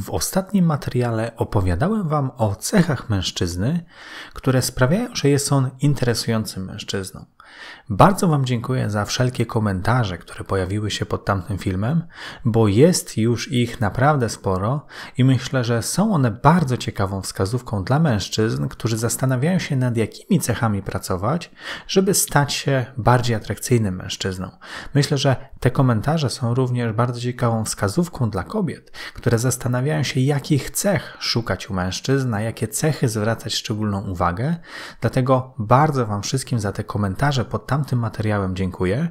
W ostatnim materiale opowiadałem Wam o cechach mężczyzny, które sprawiają, że jest on interesującym mężczyzną. Bardzo Wam dziękuję za wszelkie komentarze, które pojawiły się pod tamtym filmem, bo jest już ich naprawdę sporo i myślę, że są one bardzo ciekawą wskazówką dla mężczyzn, którzy zastanawiają się nad jakimi cechami pracować, żeby stać się bardziej atrakcyjnym mężczyzną. Myślę, że te komentarze są również bardzo ciekawą wskazówką dla kobiet, które zastanawiają się, jakich cech szukać u mężczyzn, na jakie cechy zwracać szczególną uwagę. Dlatego bardzo Wam wszystkim za te komentarze pod tamtym materiałem dziękuję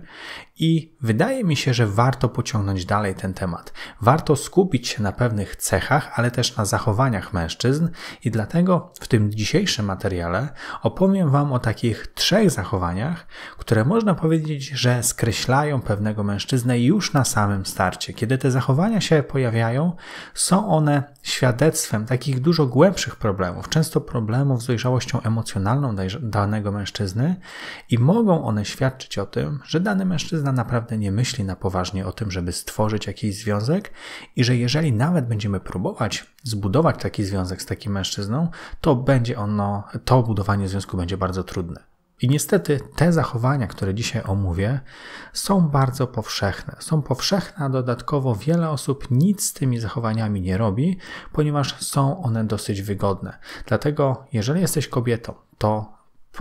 i wydaje mi się, że warto pociągnąć dalej ten temat. Warto skupić się na pewnych cechach, ale też na zachowaniach mężczyzn i dlatego w tym dzisiejszym materiale opowiem Wam o takich trzech zachowaniach, które można powiedzieć, że skreślają pewnego mężczyznę już na samym starcie. Kiedy te zachowania się pojawiają, są one świadectwem takich dużo głębszych problemów, często problemów z dojrzałością emocjonalną danego mężczyzny i może mogą one świadczyć o tym, że dany mężczyzna naprawdę nie myśli na poważnie o tym, żeby stworzyć jakiś związek i że jeżeli nawet będziemy próbować zbudować taki związek z takim mężczyzną, to będzie ono, to budowanie związku będzie bardzo trudne. I niestety te zachowania, które dzisiaj omówię, są bardzo powszechne. Są powszechne, a dodatkowo wiele osób nic z tymi zachowaniami nie robi, ponieważ są one dosyć wygodne. Dlatego, jeżeli jesteś kobietą, to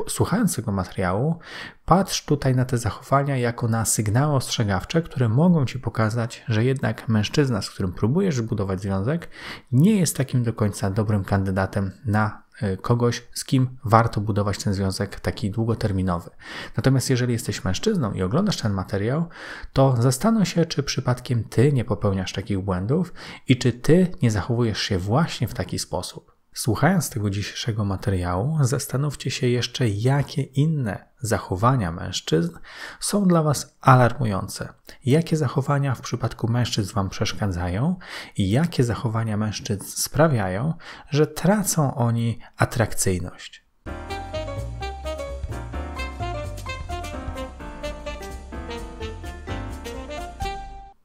słuchając tego materiału, patrz tutaj na te zachowania jako na sygnały ostrzegawcze, które mogą ci pokazać, że jednak mężczyzna, z którym próbujesz budować związek, nie jest takim do końca dobrym kandydatem na e, kogoś, z kim warto budować ten związek taki długoterminowy. Natomiast jeżeli jesteś mężczyzną i oglądasz ten materiał, to zastanów się, czy przypadkiem ty nie popełniasz takich błędów i czy ty nie zachowujesz się właśnie w taki sposób. Słuchając tego dzisiejszego materiału, zastanówcie się jeszcze, jakie inne zachowania mężczyzn są dla Was alarmujące. Jakie zachowania w przypadku mężczyzn Wam przeszkadzają i jakie zachowania mężczyzn sprawiają, że tracą oni atrakcyjność.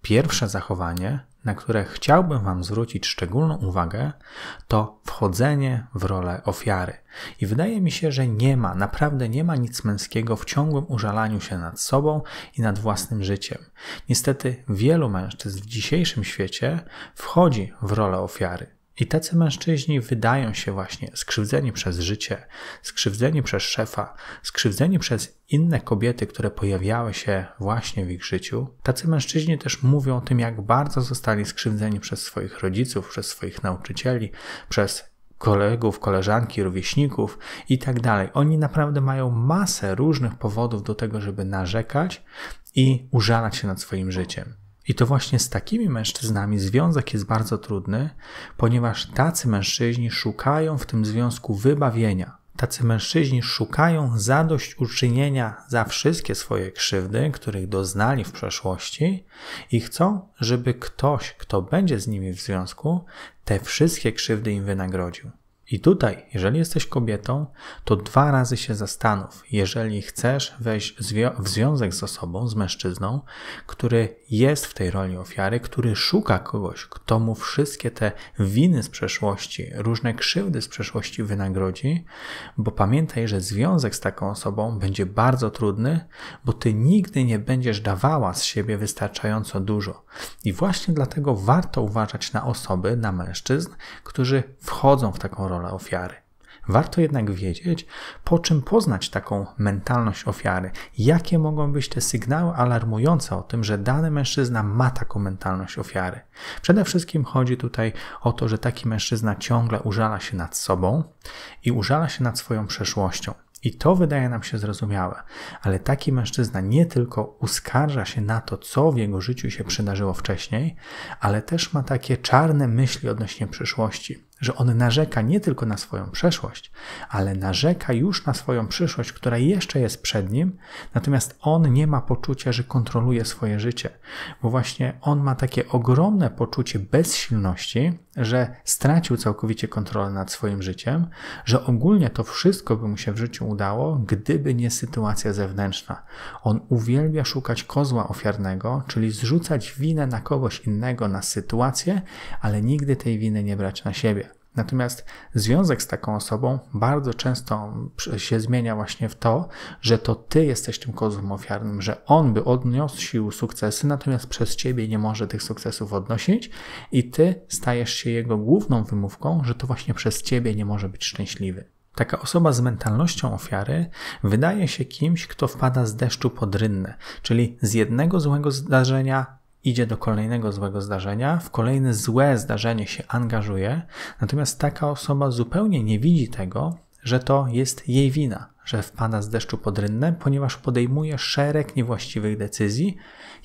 Pierwsze zachowanie na które chciałbym Wam zwrócić szczególną uwagę, to wchodzenie w rolę ofiary. I wydaje mi się, że nie ma, naprawdę nie ma nic męskiego w ciągłym użalaniu się nad sobą i nad własnym życiem. Niestety wielu mężczyzn w dzisiejszym świecie wchodzi w rolę ofiary. I tacy mężczyźni wydają się właśnie skrzywdzeni przez życie, skrzywdzeni przez szefa, skrzywdzeni przez inne kobiety, które pojawiały się właśnie w ich życiu. Tacy mężczyźni też mówią o tym, jak bardzo zostali skrzywdzeni przez swoich rodziców, przez swoich nauczycieli, przez kolegów, koleżanki, rówieśników i tak dalej. Oni naprawdę mają masę różnych powodów do tego, żeby narzekać i użalać się nad swoim życiem. I to właśnie z takimi mężczyznami związek jest bardzo trudny, ponieważ tacy mężczyźni szukają w tym związku wybawienia. Tacy mężczyźni szukają zadośćuczynienia za wszystkie swoje krzywdy, których doznali w przeszłości i chcą, żeby ktoś, kto będzie z nimi w związku, te wszystkie krzywdy im wynagrodził. I tutaj, jeżeli jesteś kobietą, to dwa razy się zastanów, jeżeli chcesz wejść w związek z osobą, z mężczyzną, który jest w tej roli ofiary, który szuka kogoś, kto mu wszystkie te winy z przeszłości, różne krzywdy z przeszłości wynagrodzi, bo pamiętaj, że związek z taką osobą będzie bardzo trudny, bo ty nigdy nie będziesz dawała z siebie wystarczająco dużo. I właśnie dlatego warto uważać na osoby, na mężczyzn, którzy wchodzą w taką rolę rolę ofiary. Warto jednak wiedzieć, po czym poznać taką mentalność ofiary, jakie mogą być te sygnały alarmujące o tym, że dany mężczyzna ma taką mentalność ofiary. Przede wszystkim chodzi tutaj o to, że taki mężczyzna ciągle użala się nad sobą i użala się nad swoją przeszłością. I to wydaje nam się zrozumiałe, ale taki mężczyzna nie tylko uskarża się na to, co w jego życiu się przydarzyło wcześniej, ale też ma takie czarne myśli odnośnie przyszłości że on narzeka nie tylko na swoją przeszłość, ale narzeka już na swoją przyszłość, która jeszcze jest przed nim, natomiast on nie ma poczucia, że kontroluje swoje życie, bo właśnie on ma takie ogromne poczucie bezsilności, że stracił całkowicie kontrolę nad swoim życiem, że ogólnie to wszystko by mu się w życiu udało, gdyby nie sytuacja zewnętrzna. On uwielbia szukać kozła ofiarnego, czyli zrzucać winę na kogoś innego, na sytuację, ale nigdy tej winy nie brać na siebie. Natomiast związek z taką osobą bardzo często się zmienia właśnie w to, że to ty jesteś tym kozłem ofiarnym, że on by odniósł sukcesy, natomiast przez ciebie nie może tych sukcesów odnosić i ty stajesz się jego główną wymówką, że to właśnie przez ciebie nie może być szczęśliwy. Taka osoba z mentalnością ofiary wydaje się kimś, kto wpada z deszczu pod rynnę, czyli z jednego złego zdarzenia idzie do kolejnego złego zdarzenia, w kolejne złe zdarzenie się angażuje, natomiast taka osoba zupełnie nie widzi tego, że to jest jej wina, że wpada z deszczu pod rynnę, ponieważ podejmuje szereg niewłaściwych decyzji,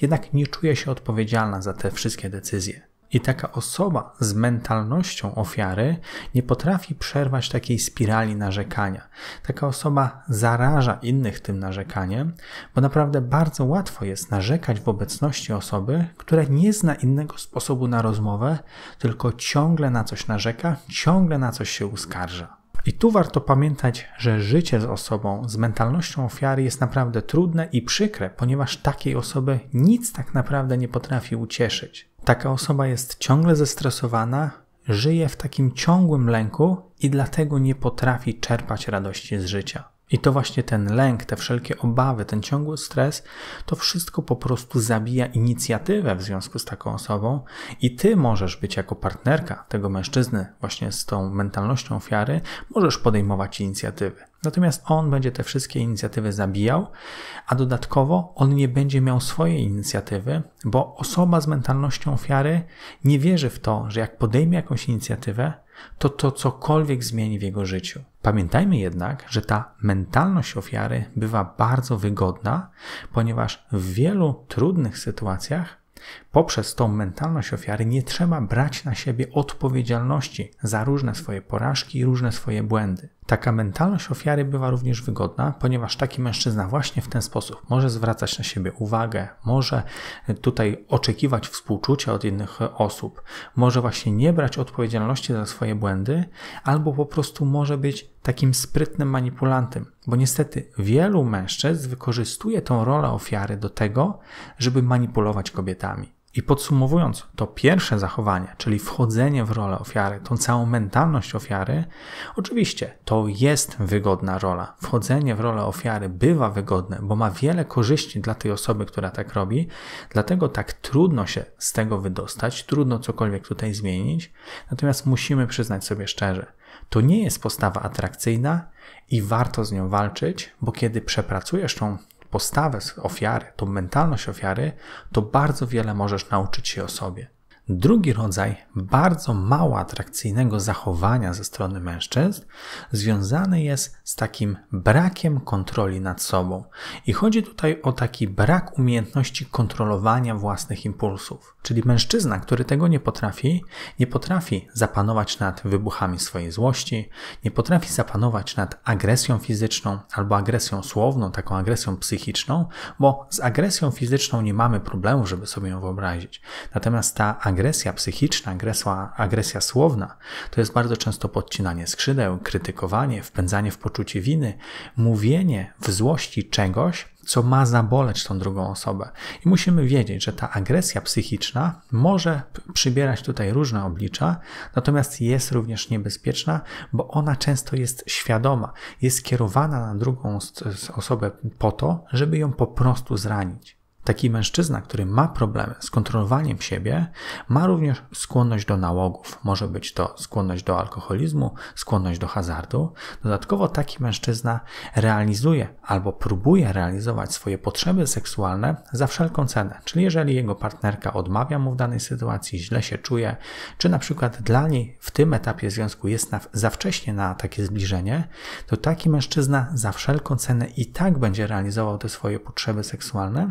jednak nie czuje się odpowiedzialna za te wszystkie decyzje. I taka osoba z mentalnością ofiary nie potrafi przerwać takiej spirali narzekania. Taka osoba zaraża innych tym narzekaniem, bo naprawdę bardzo łatwo jest narzekać w obecności osoby, która nie zna innego sposobu na rozmowę, tylko ciągle na coś narzeka, ciągle na coś się uskarża. I tu warto pamiętać, że życie z osobą z mentalnością ofiary jest naprawdę trudne i przykre, ponieważ takiej osoby nic tak naprawdę nie potrafi ucieszyć. Taka osoba jest ciągle zestresowana, żyje w takim ciągłym lęku i dlatego nie potrafi czerpać radości z życia. I to właśnie ten lęk, te wszelkie obawy, ten ciągły stres, to wszystko po prostu zabija inicjatywę w związku z taką osobą, i ty możesz być jako partnerka tego mężczyzny, właśnie z tą mentalnością ofiary, możesz podejmować inicjatywy. Natomiast on będzie te wszystkie inicjatywy zabijał, a dodatkowo on nie będzie miał swojej inicjatywy, bo osoba z mentalnością ofiary nie wierzy w to, że jak podejmie jakąś inicjatywę, to to cokolwiek zmieni w jego życiu. Pamiętajmy jednak, że ta mentalność ofiary bywa bardzo wygodna, ponieważ w wielu trudnych sytuacjach poprzez tą mentalność ofiary nie trzeba brać na siebie odpowiedzialności za różne swoje porażki i różne swoje błędy. Taka mentalność ofiary bywa również wygodna, ponieważ taki mężczyzna właśnie w ten sposób może zwracać na siebie uwagę, może e, tutaj oczekiwać współczucia od innych osób, może właśnie nie brać odpowiedzialności za swoje błędy, albo po prostu może być takim sprytnym manipulantem, bo niestety wielu mężczyzn wykorzystuje tą rolę ofiary do tego, żeby manipulować kobietami. I podsumowując, to pierwsze zachowanie, czyli wchodzenie w rolę ofiary, tą całą mentalność ofiary, oczywiście to jest wygodna rola. Wchodzenie w rolę ofiary bywa wygodne, bo ma wiele korzyści dla tej osoby, która tak robi, dlatego tak trudno się z tego wydostać, trudno cokolwiek tutaj zmienić. Natomiast musimy przyznać sobie szczerze, to nie jest postawa atrakcyjna i warto z nią walczyć, bo kiedy przepracujesz tą postawę ofiary, tą mentalność ofiary, to bardzo wiele możesz nauczyć się o sobie. Drugi rodzaj bardzo mało atrakcyjnego zachowania ze strony mężczyzn związany jest z takim brakiem kontroli nad sobą. I chodzi tutaj o taki brak umiejętności kontrolowania własnych impulsów. Czyli mężczyzna, który tego nie potrafi, nie potrafi zapanować nad wybuchami swojej złości, nie potrafi zapanować nad agresją fizyczną albo agresją słowną, taką agresją psychiczną, bo z agresją fizyczną nie mamy problemu, żeby sobie ją wyobrazić. Natomiast ta agresja agresja psychiczna, agresja, agresja słowna to jest bardzo często podcinanie skrzydeł, krytykowanie, wpędzanie w poczucie winy, mówienie w złości czegoś, co ma zaboleć tą drugą osobę. I musimy wiedzieć, że ta agresja psychiczna może przybierać tutaj różne oblicza, natomiast jest również niebezpieczna, bo ona często jest świadoma, jest kierowana na drugą osobę po to, żeby ją po prostu zranić. Taki mężczyzna, który ma problemy z kontrolowaniem siebie, ma również skłonność do nałogów. Może być to skłonność do alkoholizmu, skłonność do hazardu. Dodatkowo taki mężczyzna realizuje albo próbuje realizować swoje potrzeby seksualne za wszelką cenę. Czyli jeżeli jego partnerka odmawia mu w danej sytuacji, źle się czuje, czy na przykład dla niej w tym etapie związku jest za wcześnie na takie zbliżenie, to taki mężczyzna za wszelką cenę i tak będzie realizował te swoje potrzeby seksualne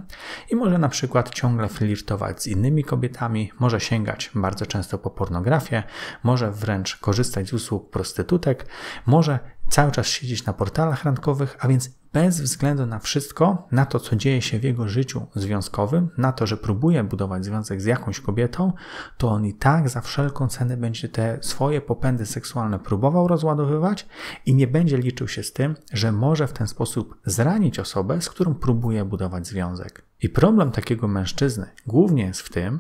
i może na przykład ciągle flirtować z innymi kobietami, może sięgać bardzo często po pornografię, może wręcz korzystać z usług prostytutek, może cały czas siedzieć na portalach randkowych, a więc bez względu na wszystko, na to, co dzieje się w jego życiu związkowym, na to, że próbuje budować związek z jakąś kobietą, to on i tak za wszelką cenę będzie te swoje popędy seksualne próbował rozładowywać i nie będzie liczył się z tym, że może w ten sposób zranić osobę, z którą próbuje budować związek. I problem takiego mężczyzny głównie jest w tym,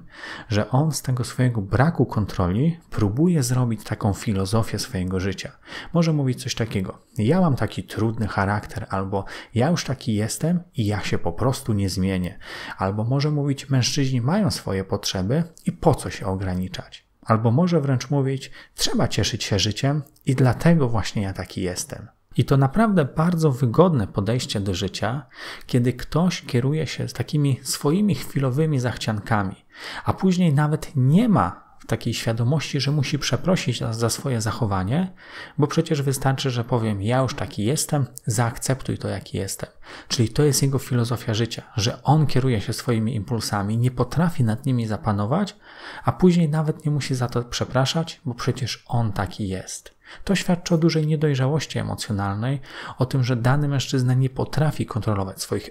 że on z tego swojego braku kontroli próbuje zrobić taką filozofię swojego życia. Może mówić coś takiego: Ja mam taki trudny charakter, albo ja już taki jestem i ja się po prostu nie zmienię. Albo może mówić, mężczyźni mają swoje potrzeby i po co się ograniczać. Albo może wręcz mówić, trzeba cieszyć się życiem i dlatego właśnie ja taki jestem. I to naprawdę bardzo wygodne podejście do życia, kiedy ktoś kieruje się takimi swoimi chwilowymi zachciankami, a później nawet nie ma takiej świadomości, że musi przeprosić nas za swoje zachowanie, bo przecież wystarczy, że powiem: Ja już taki jestem, zaakceptuj to, jaki jestem. Czyli to jest jego filozofia życia, że on kieruje się swoimi impulsami, nie potrafi nad nimi zapanować, a później nawet nie musi za to przepraszać, bo przecież on taki jest. To świadczy o dużej niedojrzałości emocjonalnej, o tym, że dany mężczyzna nie potrafi kontrolować swoich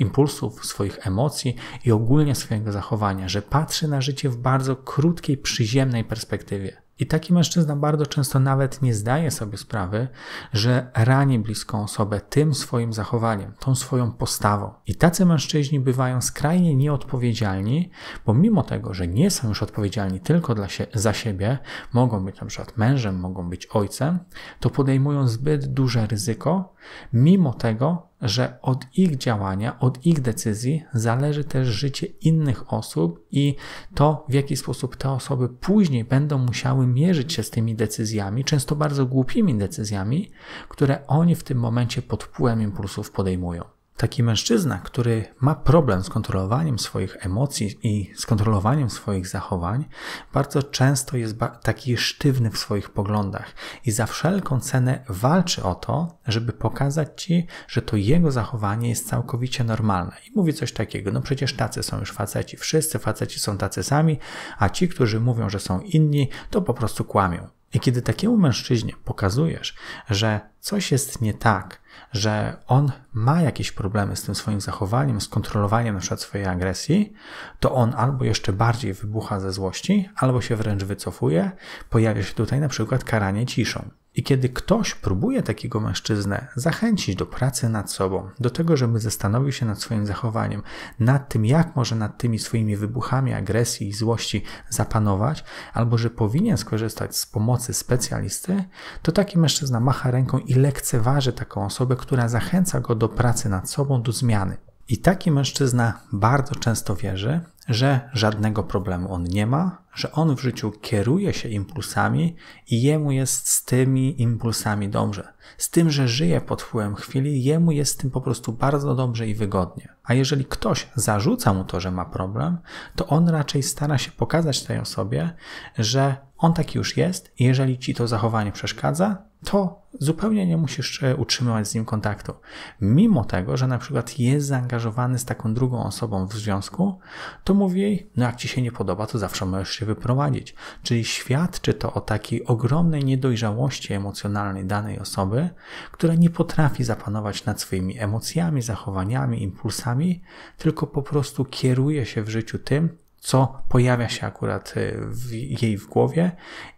impulsów, swoich emocji i ogólnie swojego zachowania, że patrzy na życie w bardzo krótkiej, przyziemnej perspektywie. I taki mężczyzna bardzo często nawet nie zdaje sobie sprawy, że rani bliską osobę tym swoim zachowaniem, tą swoją postawą. I tacy mężczyźni bywają skrajnie nieodpowiedzialni, bo mimo tego, że nie są już odpowiedzialni tylko dla się, za siebie, mogą być na przykład mężem, mogą być ojcem, to podejmują zbyt duże ryzyko, mimo tego, że od ich działania, od ich decyzji zależy też życie innych osób i to, w jaki sposób te osoby później będą musiały mierzyć się z tymi decyzjami, często bardzo głupimi decyzjami, które oni w tym momencie pod wpływem impulsów podejmują. Taki mężczyzna, który ma problem z kontrolowaniem swoich emocji i z kontrolowaniem swoich zachowań, bardzo często jest taki sztywny w swoich poglądach i za wszelką cenę walczy o to, żeby pokazać ci, że to jego zachowanie jest całkowicie normalne. I mówi coś takiego: No przecież tacy są już faceci, wszyscy faceci są tacy sami, a ci, którzy mówią, że są inni, to po prostu kłamią. I kiedy takiemu mężczyźnie pokazujesz, że coś jest nie tak, że on ma jakieś problemy z tym swoim zachowaniem, z kontrolowaniem na przykład swojej agresji, to on albo jeszcze bardziej wybucha ze złości, albo się wręcz wycofuje. Pojawia się tutaj na przykład karanie ciszą. I kiedy ktoś próbuje takiego mężczyznę zachęcić do pracy nad sobą, do tego, żeby zastanowił się nad swoim zachowaniem, nad tym, jak może nad tymi swoimi wybuchami agresji i złości zapanować, albo że powinien skorzystać z pomocy specjalisty, to taki mężczyzna macha ręką i lekceważy taką osobę, która zachęca go do pracy nad sobą, do zmiany. I taki mężczyzna bardzo często wierzy, że żadnego problemu on nie ma, że on w życiu kieruje się impulsami i jemu jest z tymi impulsami dobrze. Z tym, że żyje pod wpływem chwili, jemu jest z tym po prostu bardzo dobrze i wygodnie. A jeżeli ktoś zarzuca mu to, że ma problem, to on raczej stara się pokazać tej osobie, że on taki już jest i jeżeli ci to zachowanie przeszkadza, to zupełnie nie musisz e, utrzymywać z nim kontaktu. Mimo tego, że na przykład jest zaangażowany z taką drugą osobą w związku, to mówi jej, no jak ci się nie podoba, to zawsze możesz się wyprowadzić. Czyli świadczy to o takiej ogromnej niedojrzałości emocjonalnej danej osoby, która nie potrafi zapanować nad swoimi emocjami, zachowaniami, impulsami, tylko po prostu kieruje się w życiu tym, co pojawia się akurat e, w jej w głowie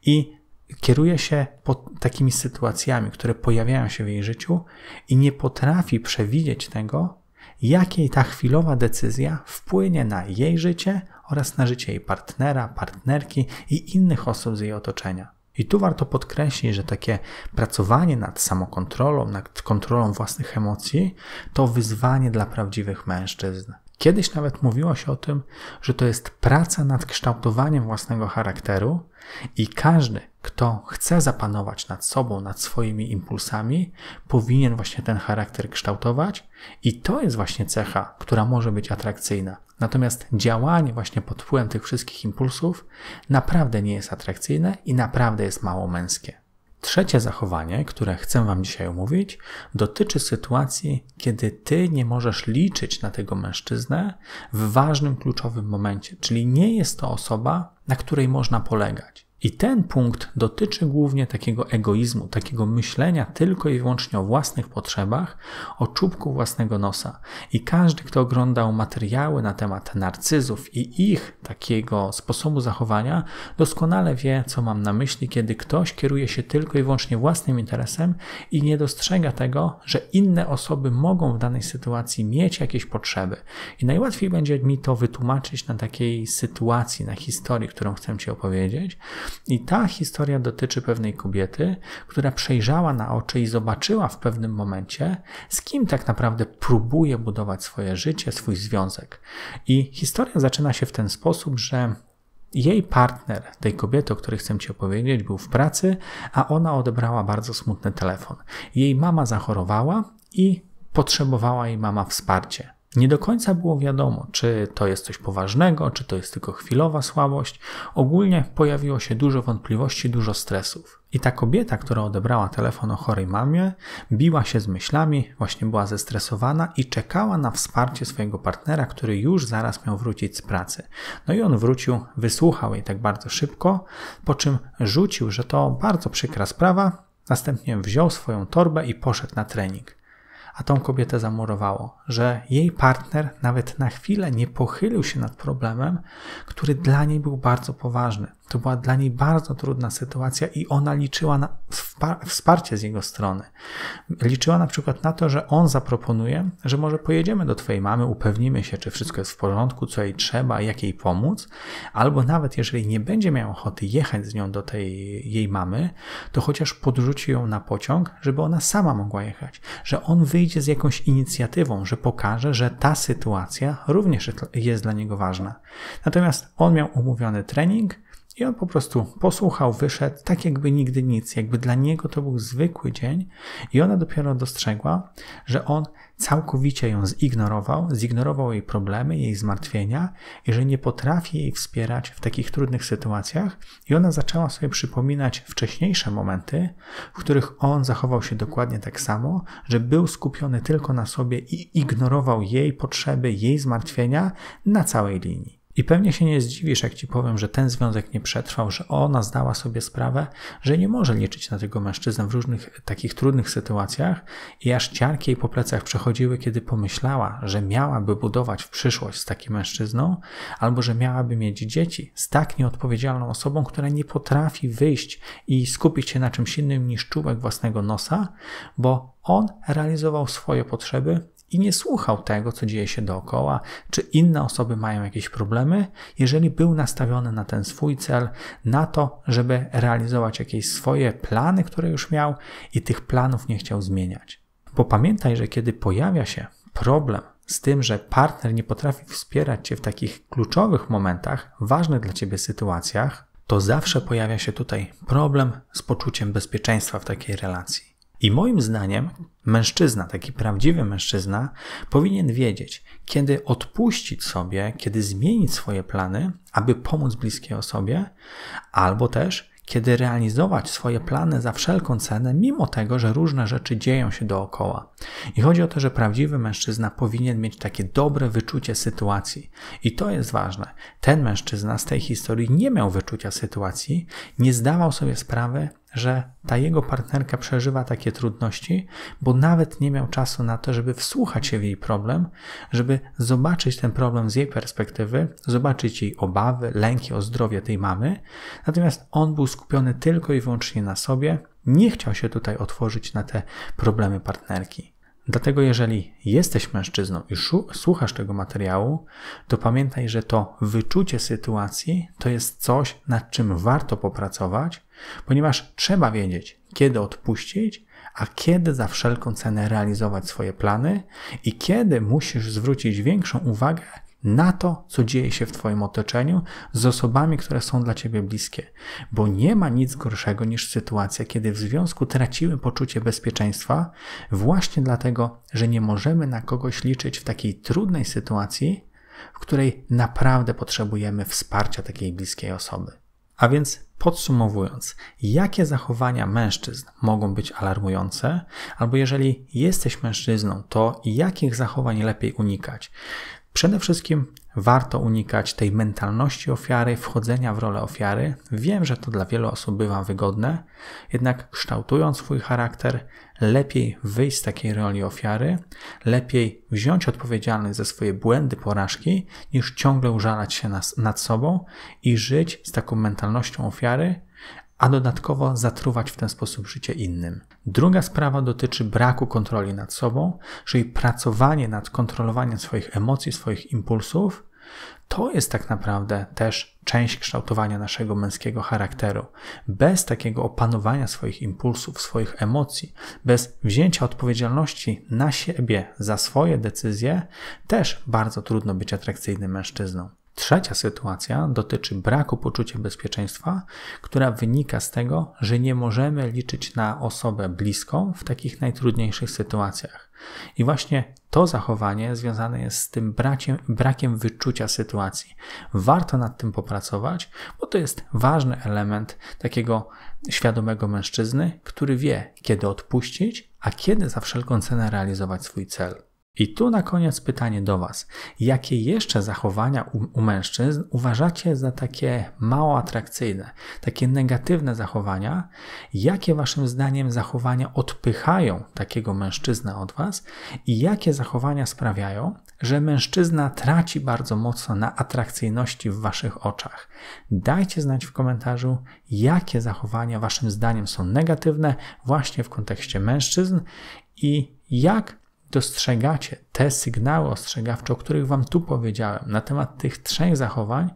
i kieruje się takimi sytuacjami, które pojawiają się w jej życiu i nie potrafi przewidzieć tego, jak jej ta chwilowa decyzja wpłynie na jej życie oraz na życie jej partnera, partnerki i innych osób z jej otoczenia. I tu warto podkreślić, że takie pracowanie nad samokontrolą, nad kontrolą własnych emocji, to wyzwanie dla prawdziwych mężczyzn. Kiedyś nawet mówiło się o tym, że to jest praca nad kształtowaniem własnego charakteru i każdy, kto chce zapanować nad sobą, nad swoimi impulsami, powinien właśnie ten charakter kształtować, i to jest właśnie cecha, która może być atrakcyjna. Natomiast działanie właśnie pod wpływem tych wszystkich impulsów naprawdę nie jest atrakcyjne i naprawdę jest mało męskie. Trzecie zachowanie, które chcę Wam dzisiaj omówić, dotyczy sytuacji, kiedy Ty nie możesz liczyć na tego mężczyznę w ważnym, kluczowym momencie, czyli nie jest to osoba, na której można polegać. I ten punkt dotyczy głównie takiego egoizmu, takiego myślenia tylko i wyłącznie o własnych potrzebach, o czubku własnego nosa. I każdy, kto oglądał materiały na temat narcyzów i ich takiego sposobu zachowania, doskonale wie, co mam na myśli, kiedy ktoś kieruje się tylko i wyłącznie własnym interesem i nie dostrzega tego, że inne osoby mogą w danej sytuacji mieć jakieś potrzeby. I najłatwiej będzie mi to wytłumaczyć na takiej sytuacji, na historii, którą chcę Ci opowiedzieć. I ta historia dotyczy pewnej kobiety, która przejrzała na oczy i zobaczyła w pewnym momencie, z kim tak naprawdę próbuje budować swoje życie, swój związek. I historia zaczyna się w ten sposób, że jej partner, tej kobiety, o której chcę Ci opowiedzieć, był w pracy, a ona odebrała bardzo smutny telefon. Jej mama zachorowała i potrzebowała jej mama wsparcie. Nie do końca było wiadomo, czy to jest coś poważnego, czy to jest tylko chwilowa słabość. Ogólnie pojawiło się dużo wątpliwości, dużo stresów. I ta kobieta, która odebrała telefon o chorej mamie, biła się z myślami, właśnie była zestresowana i czekała na wsparcie swojego partnera, który już zaraz miał wrócić z pracy. No i on wrócił, wysłuchał jej tak bardzo szybko, po czym rzucił, że to bardzo przykra sprawa, Następnie wziął swoją torbę i poszedł na trening a tą kobietę zamurowało, że jej partner nawet na chwilę nie pochylił się nad problemem, który dla niej był bardzo poważny. To była dla niej bardzo trudna sytuacja i ona liczyła na wsparcie z jego strony. Liczyła na przykład na to, że on zaproponuje, że może pojedziemy do twojej mamy, upewnimy się, czy wszystko jest w porządku, co jej trzeba, jak jej pomóc, albo nawet jeżeli nie będzie miał ochoty jechać z nią do tej jej mamy, to chociaż podrzuci ją na pociąg, żeby ona sama mogła jechać, że on wyjdzie z jakąś inicjatywą, że pokaże, że ta sytuacja również jest dla niego ważna. Natomiast on miał umówiony trening, i on po prostu posłuchał, wyszedł, tak jakby nigdy nic, jakby dla niego to był zwykły dzień, i ona dopiero dostrzegła, że on całkowicie ją zignorował, zignorował jej problemy, jej zmartwienia i że nie potrafi jej wspierać w takich trudnych sytuacjach. I ona zaczęła sobie przypominać wcześniejsze momenty, w których on zachował się dokładnie tak samo, że był skupiony tylko na sobie i ignorował jej potrzeby, jej zmartwienia na całej linii. I pewnie się nie zdziwisz, jak ci powiem, że ten związek nie przetrwał, że ona zdała sobie sprawę, że nie może liczyć na tego mężczyznę w różnych takich trudnych sytuacjach i aż ciarki jej po plecach przechodziły, kiedy pomyślała, że miałaby budować przyszłość z takim mężczyzną, albo że miałaby mieć dzieci z tak nieodpowiedzialną osobą, która nie potrafi wyjść i skupić się na czymś innym niż czubek własnego nosa, bo on realizował swoje potrzeby, i nie słuchał tego, co dzieje się dookoła, czy inne osoby mają jakieś problemy, jeżeli był nastawiony na ten swój cel, na to, żeby realizować jakieś swoje plany, które już miał i tych planów nie chciał zmieniać. Bo pamiętaj, że kiedy pojawia się problem z tym, że partner nie potrafi wspierać cię w takich kluczowych momentach, ważnych dla ciebie sytuacjach, to zawsze pojawia się tutaj problem z poczuciem bezpieczeństwa w takiej relacji. I moim zdaniem mężczyzna, taki prawdziwy mężczyzna, powinien wiedzieć, kiedy odpuścić sobie, kiedy zmienić swoje plany, aby pomóc bliskiej osobie, albo też kiedy realizować swoje plany za wszelką cenę, mimo tego, że różne rzeczy dzieją się dookoła. I chodzi o to, że prawdziwy mężczyzna powinien mieć takie dobre wyczucie sytuacji. I to jest ważne. Ten mężczyzna z tej historii nie miał wyczucia sytuacji, nie zdawał sobie sprawy, że ta jego partnerka przeżywa takie trudności, bo nawet nie miał czasu na to, żeby wsłuchać się w jej problem, żeby zobaczyć ten problem z jej perspektywy, zobaczyć jej obawy, lęki o zdrowie tej mamy. Natomiast on był skupiony tylko i wyłącznie na sobie, nie chciał się tutaj otworzyć na te problemy partnerki. Dlatego, jeżeli jesteś mężczyzną i słuchasz tego materiału, to pamiętaj, że to wyczucie sytuacji to jest coś, nad czym warto popracować, ponieważ trzeba wiedzieć, kiedy odpuścić, a kiedy za wszelką cenę realizować swoje plany i kiedy musisz zwrócić większą uwagę na to, co dzieje się w Twoim otoczeniu z osobami, które są dla Ciebie bliskie, bo nie ma nic gorszego niż sytuacja, kiedy w związku tracimy poczucie bezpieczeństwa, właśnie dlatego, że nie możemy na kogoś liczyć w takiej trudnej sytuacji, w której naprawdę potrzebujemy wsparcia takiej bliskiej osoby. A więc podsumowując, jakie zachowania mężczyzn mogą być alarmujące, albo jeżeli jesteś mężczyzną, to jakich zachowań lepiej unikać? Przede wszystkim warto unikać tej mentalności ofiary, wchodzenia w rolę ofiary. Wiem, że to dla wielu osób bywa wygodne, jednak kształtując swój charakter, lepiej wyjść z takiej roli ofiary, lepiej wziąć odpowiedzialność za swoje błędy, porażki, niż ciągle użalać się nas, nad sobą i żyć z taką mentalnością ofiary, a dodatkowo zatruwać w ten sposób życie innym. Druga sprawa dotyczy braku kontroli nad sobą, czyli pracowanie nad kontrolowaniem swoich emocji, swoich impulsów. To jest tak naprawdę też część kształtowania naszego męskiego charakteru. Bez takiego opanowania swoich impulsów, swoich emocji, bez wzięcia odpowiedzialności na siebie za swoje decyzje, też bardzo trudno być atrakcyjnym mężczyzną. Trzecia sytuacja dotyczy braku poczucia bezpieczeństwa, która wynika z tego, że nie możemy liczyć na osobę bliską w takich najtrudniejszych sytuacjach. I właśnie to zachowanie związane jest z tym brakiem, brakiem wyczucia sytuacji. Warto nad tym popracować, bo to jest ważny element takiego świadomego mężczyzny, który wie, kiedy odpuścić, a kiedy za wszelką cenę realizować swój cel. I tu na koniec pytanie do Was. Jakie jeszcze zachowania u, u, mężczyzn uważacie za takie mało atrakcyjne, takie negatywne zachowania? Jakie Waszym zdaniem zachowania odpychają takiego mężczyznę od Was? I jakie zachowania sprawiają, że mężczyzna traci bardzo mocno na atrakcyjności w Waszych oczach? Dajcie znać w komentarzu, jakie zachowania Waszym zdaniem są negatywne właśnie w kontekście mężczyzn i jak dostrzegacie te sygnały ostrzegawcze, o których Wam tu powiedziałem, na temat tych trzech zachowań,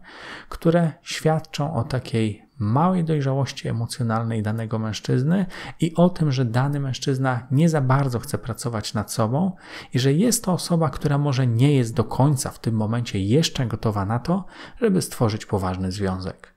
które świadczą o takiej małej dojrzałości emocjonalnej danego mężczyzny i o tym, że dany mężczyzna nie za bardzo chce pracować nad sobą i że jest to osoba, która może nie jest do końca w tym momencie jeszcze gotowa na to, żeby stworzyć poważny związek.